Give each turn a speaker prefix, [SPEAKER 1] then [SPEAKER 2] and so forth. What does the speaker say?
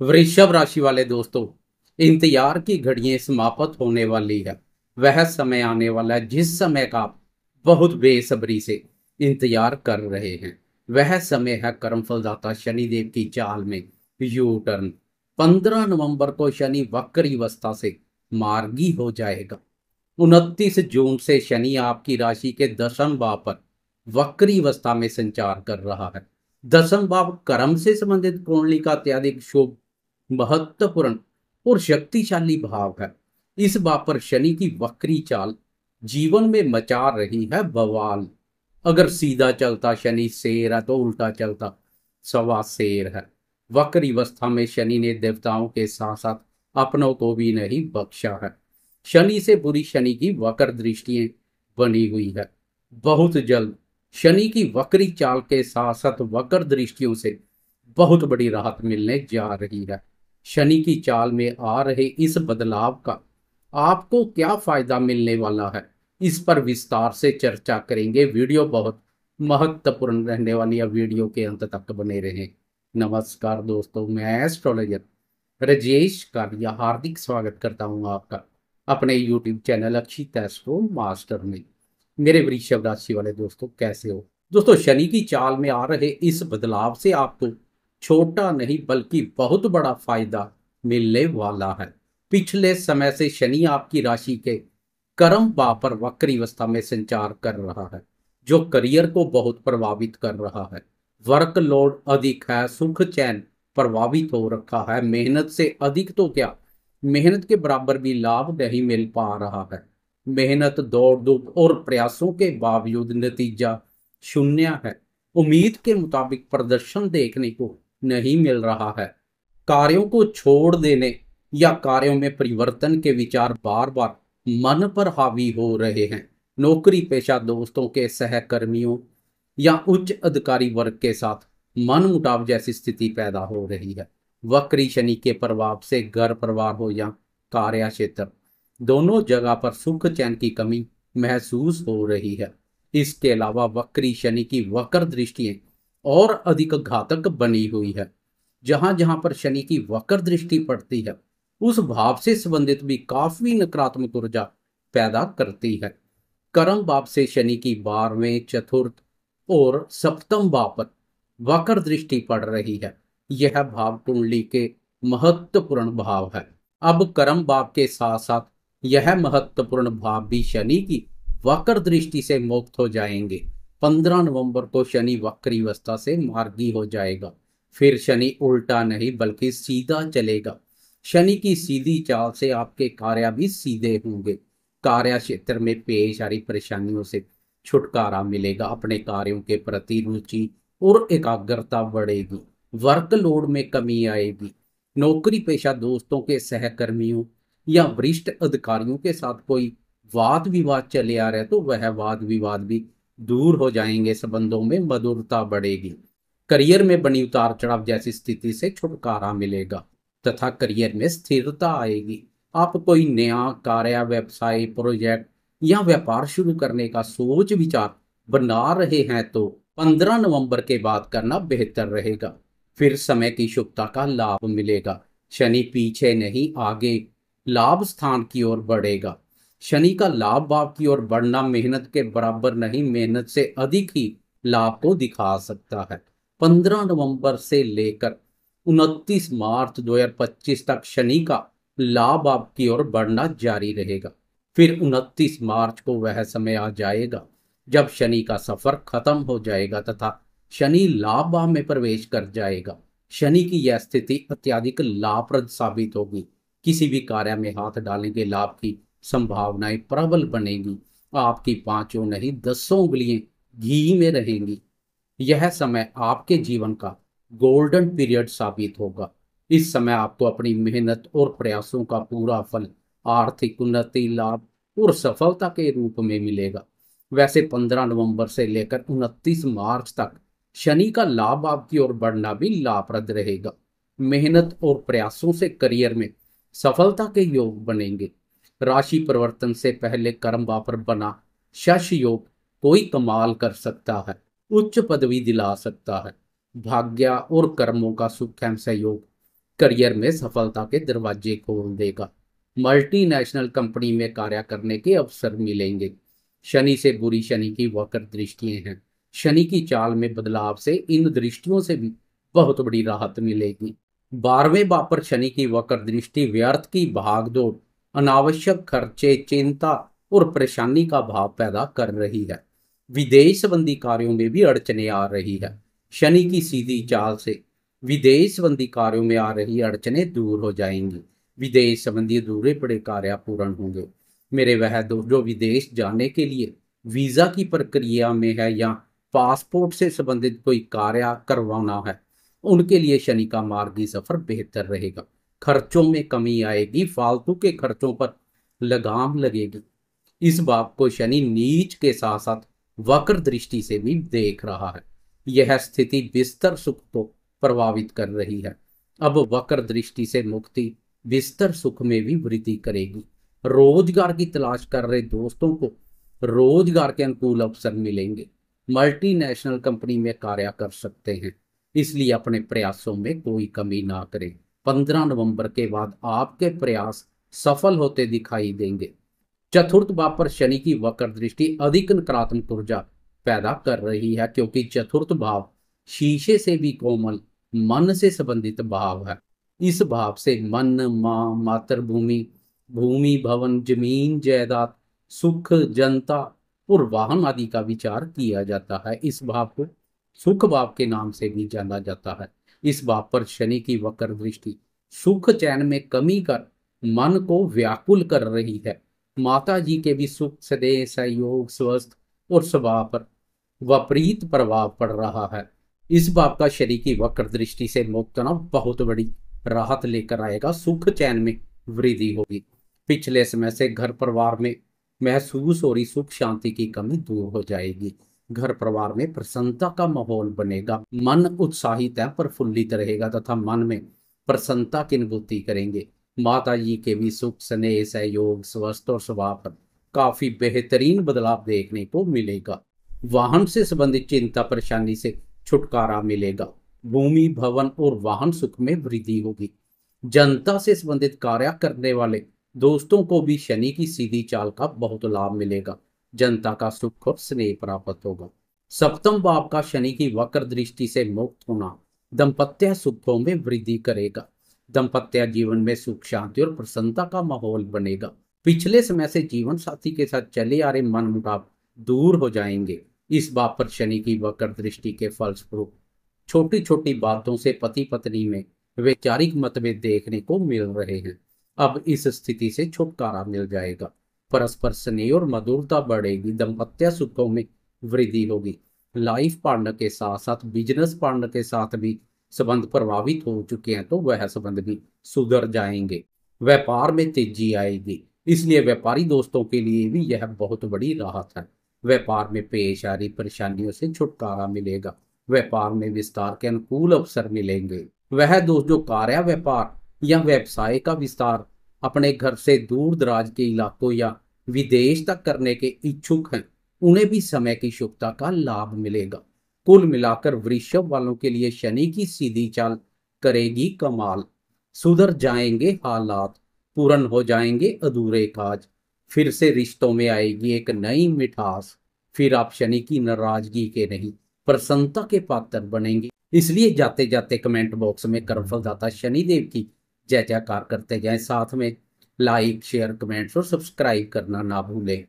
[SPEAKER 1] वृषभ राशि वाले दोस्तों इंतजार की घड़ी समाप्त होने वाली है वह समय आने वाला है जिस समय का आप बहुत बेसब्री से इंतजार कर रहे हैं वह समय है कर्म फलदाता शनिदेव की चाल में यू टर्न पंद्रह नवंबर को शनि वक्री अवस्था से मार्गी हो जाएगा उनतीस जून से शनि आपकी राशि के दशम भाव पर वक्री अवस्था में संचार कर रहा है दशम भाव कर्म से संबंधित कुंडली का अत्याधिक शुभ महत्वपूर्ण और शक्तिशाली भाव है इस बात पर शनि की वक्री चाल जीवन में मचा रही है बवाल अगर सीधा चलता शनि शेर है तो उल्टा चलता सवा शेर है वक्री अवस्था में शनि ने देवताओं के साथ साथ अपनों को भी नहीं बख्शा है शनि से बुरी शनि की वक्र दृष्टि बनी हुई है बहुत जल्द शनि की वक्री चाल के साथ साथ वक्र दृष्टियों से बहुत बड़ी राहत मिलने जा रही है शनि की चाल में आ रहे इस बदलाव का आपको क्या फायदा मिलने वाला है इस पर विस्तार से चर्चा करेंगे वीडियो बहुत महत्वपूर्ण रहने वाली है वीडियो के अंत तक बने रहे नमस्कार दोस्तों मैं एस्ट्रोलॉजर रजेश कालिया हार्दिक स्वागत करता हूं आपका अपने YouTube channel Akshit astro master में मेरे वृषभ राशि वाले दोस्तों कैसे हो दोस्तों शनि की चाल में आ रहे इस बदलाव से आपको तो छोटा नहीं बल्कि बहुत बड़ा फायदा मिलने वाला है पिछले समय से शनि आपकी राशि के कर्म पर वक्री अवस्था में संचार कर रहा है जो करियर को बहुत प्रभावित कर रहा है वर्कलोड अधिक है सुख चैन प्रभावित हो रखा है मेहनत से अधिक तो क्या मेहनत के बराबर भी लाभ नहीं मिल पा रहा है मेहनत दौड़ धूप और प्रयासों के बावजूद नतीजा शून्य है उम्मीद के मुताबिक प्रदर्शन देखने को नहीं मिल रहा है कार्यों को छोड़ देने या कार्यों में परिवर्तन के विचार बार बार मन पर हावी हो रहे हैं नौकरी पेशा दोस्तों के सहकर्मियों या उच्च अधिकारी वर्ग के साथ मन मुटाव जैसी स्थिति पैदा हो रही है वक्री शनि के प्रभाव से घर परिवार हो या कार्य क्षेत्र दोनों जगह पर सुख चैन की कमी महसूस हो रही है इसके अलावा वक्री शनि की वक्र दृष्टियां और अधिक घातक बनी हुई है जहां जहां पर शनि की वक्र दृष्टि पड़ती है उस भाव से संबंधित भी काफी नकारात्मक ऊर्जा पैदा करती है कर्म भाव से शनि की बारहवें चतुर्थ और सप्तम भाव पर वक्र दृष्टि पड़ रही है यह भाव कुंडली के महत्वपूर्ण भाव है अब कर्म भाव के साथ साथ यह महत्वपूर्ण भाव भी शनि की वक्र दृष्टि से मुक्त हो जाएंगे पंद्रह नवंबर को शनि वक्री अवस्था से मार्गी हो जाएगा फिर शनि उल्टा नहीं बल्कि सीधा चलेगा शनि की सीधी चाल से आपके कार्य भी सीधे होंगे कार्य क्षेत्र में पेश आ रही परेशानियों से छुटकारा मिलेगा अपने कार्यों के प्रति रुचि और एकाग्रता बढ़ेगी वर्कलोड में कमी आएगी नौकरी पेशा दोस्तों के सहकर्मियों या वरिष्ठ अधिकारियों के साथ कोई वाद विवाद चले आ रहा है तो वह वाद विवाद भी दूर हो जाएंगे संबंधों में मधुरता बढ़ेगी करियर में बनी उतार चढ़ाव जैसी स्थिति से छुटकारा मिलेगा तथा करियर में स्थिरता आएगी आप कोई नया कार्य व्यवसाय प्रोजेक्ट या व्यापार शुरू करने का सोच विचार बना रहे हैं तो 15 नवंबर के बाद करना बेहतर रहेगा फिर समय की शुभता का लाभ मिलेगा शनि पीछे नहीं आगे लाभ स्थान की ओर बढ़ेगा शनि का लाभ आपकी ओर बढ़ना मेहनत के बराबर नहीं मेहनत से अधिक ही लाभ को दिखा सकता है 15 नवंबर से लेकर 29 मार्च 2025 तक शनि का लाभ आपकी ओर बढ़ना जारी रहेगा फिर 29 मार्च को वह समय आ जाएगा जब शनि का सफर खत्म हो जाएगा तथा शनि लाभ भाव में प्रवेश कर जाएगा शनि की यह स्थिति अत्याधिक लाभप्रद साबित होगी किसी भी कार्य में हाथ डालने के लाभ की संभावनाएं प्रबल बनेगी आपकी पांचों नहीं दसों उंगलियां घी में रहेंगी यह समय आपके जीवन का गोल्डन पीरियड साबित होगा इस समय आपको अपनी मेहनत और प्रयासों का पूरा फल आर्थिक उन्नति लाभ और सफलता के रूप में मिलेगा वैसे 15 नवंबर से लेकर 29 मार्च तक शनि का लाभ आपकी ओर बढ़ना भी लाभप्रद रहेगा मेहनत और प्रयासों से करियर में सफलता के योग बनेंगे राशि परिवर्तन से पहले कर्म वापर बना शश योग कोई कमाल कर सकता है उच्च पदवी दिला सकता है भाग्य और कर्मों का सुख सहयोग करियर में सफलता के दरवाजे खोल देगा मल्टीनेशनल कंपनी में कार्य करने के अवसर मिलेंगे शनि से बुरी शनि की वक्र दृष्टियां हैं शनि की चाल में बदलाव से इन दृष्टियों से भी बहुत बड़ी राहत मिलेगी बारहवें बापर शनि की वक्र दृष्टि व्यर्थ की भागदौड़ अनावश्यक खर्चे चिंता और परेशानी का भाव पैदा कर रही है विदेश संबंधी कार्यों में भी अड़चने आ रही है शनि की सीधी चाल से विदेश संबंधी कार्यों में आ रही अड़चने दूर हो जाएंगी विदेश संबंधी अधूरे पड़े कार्य पूर्ण होंगे मेरे वह दोस्त जो विदेश जाने के लिए वीज़ा की प्रक्रिया में है या पासपोर्ट से संबंधित कोई कार्य करवाना है उनके लिए शनि का मार्गी सफर बेहतर रहेगा खर्चों में कमी आएगी फालतू के खर्चों पर लगाम लगेगी इस बाप को शनि नीच के साथ साथ वक्र दृष्टि से भी देख रहा है यह स्थिति बिस्तर सुख को प्रभावित कर रही है अब वक्र दृष्टि से मुक्ति बिस्तर सुख में भी वृद्धि करेगी रोजगार की तलाश कर रहे दोस्तों को रोजगार के अनुकूल अवसर मिलेंगे मल्टीनेशनल कंपनी में कार्य कर सकते हैं इसलिए अपने प्रयासों में कोई कमी ना करें पंद्रह नवंबर के बाद आपके प्रयास सफल होते दिखाई देंगे चतुर्थ भाव पर शनि की वक्र दृष्टि अधिक नकारात्मक ऊर्जा पैदा कर रही है क्योंकि चतुर्थ भाव शीशे से भी कोमल मन से संबंधित भाव है इस भाव से मन माँ मातृभूमि भूमि भवन जमीन जायदाद सुख जनता और वाहन आदि का विचार किया जाता है इस भाव को सुख भाव के नाम से भी जाना जाता है इस बात पर शनि की वक्र दृष्टि सुख चैन में कमी कर मन को व्याकुल कर रही है माता जी के भी सुख सदैह सहयोग स्वस्थ और स्वभाव पर विपरीत प्रभाव पड़ रहा है इस बाप का शनि की वक्र दृष्टि से मुक्त ना बहुत बड़ी राहत लेकर आएगा सुख चैन में वृद्धि होगी पिछले समय से घर परिवार में महसूस हो रही सुख शांति की कमी दूर हो जाएगी घर परिवार में प्रसन्नता का माहौल बनेगा मन उत्साहित है प्रफुल्लित रहेगा तथा मन में प्रसन्नता की अनुभूति करेंगे माता जी के भी सुख स्नेह सहयोग स्वस्थ और स्वभाव पर काफी बेहतरीन बदलाव देखने को मिलेगा वाहन से संबंधित चिंता परेशानी से छुटकारा मिलेगा भूमि भवन और वाहन सुख में वृद्धि होगी जनता से संबंधित कार्य करने वाले दोस्तों को भी शनि की सीधी चाल का बहुत लाभ मिलेगा जनता का सुख और स्नेह प्राप्त होगा सप्तम भाव का शनि की वक्र दृष्टि से मुक्त होना दंपत्य सुखों में वृद्धि करेगा दंपत्य जीवन में सुख शांति और प्रसन्नता का माहौल बनेगा पिछले समय से जीवन साथी के साथ चले आ रहे मन मुटाव दूर हो जाएंगे इस बात पर शनि की वक्र दृष्टि के फलस्वरूप छोटी छोटी बातों से पति पत्नी में वैचारिक मतभेद देखने को मिल रहे हैं अब इस स्थिति से छुटकारा मिल जाएगा परस्पर स्नेह और मधुरता बढ़ेगी दंपत्य सुखों में वृद्धि होगी लाइफ पार्टनर के साथ साथ बिजनेस पार्टनर के साथ भी संबंध प्रभावित हो चुके हैं तो वह संबंध भी सुधर जाएंगे व्यापार में तेजी आएगी इसलिए व्यापारी दोस्तों के लिए भी यह बहुत बड़ी राहत है व्यापार में पेश आ रही परेशानियों से छुटकारा मिलेगा व्यापार में विस्तार के अनुकूल अवसर मिलेंगे वह दोस्त जो कार्य व्यापार या व्यवसाय का विस्तार अपने घर से दूर दराज के इलाकों या विदेश तक करने के इच्छुक हैं उन्हें भी समय की शुभता का लाभ मिलेगा कुल मिलाकर वृषभ वालों के लिए शनि की सीधी चाल करेगी कमाल सुधर जाएंगे हालात पूर्ण हो जाएंगे अधूरे काज फिर से रिश्तों में आएगी एक नई मिठास फिर आप शनि की नाराजगी के नहीं प्रसन्नता के पात्र बनेंगे इसलिए जाते जाते कमेंट बॉक्स में कर्मफलदाता शनिदेव की जय जयकार करते जाएं साथ में लाइक शेयर कमेंट्स और सब्सक्राइब करना ना भूलें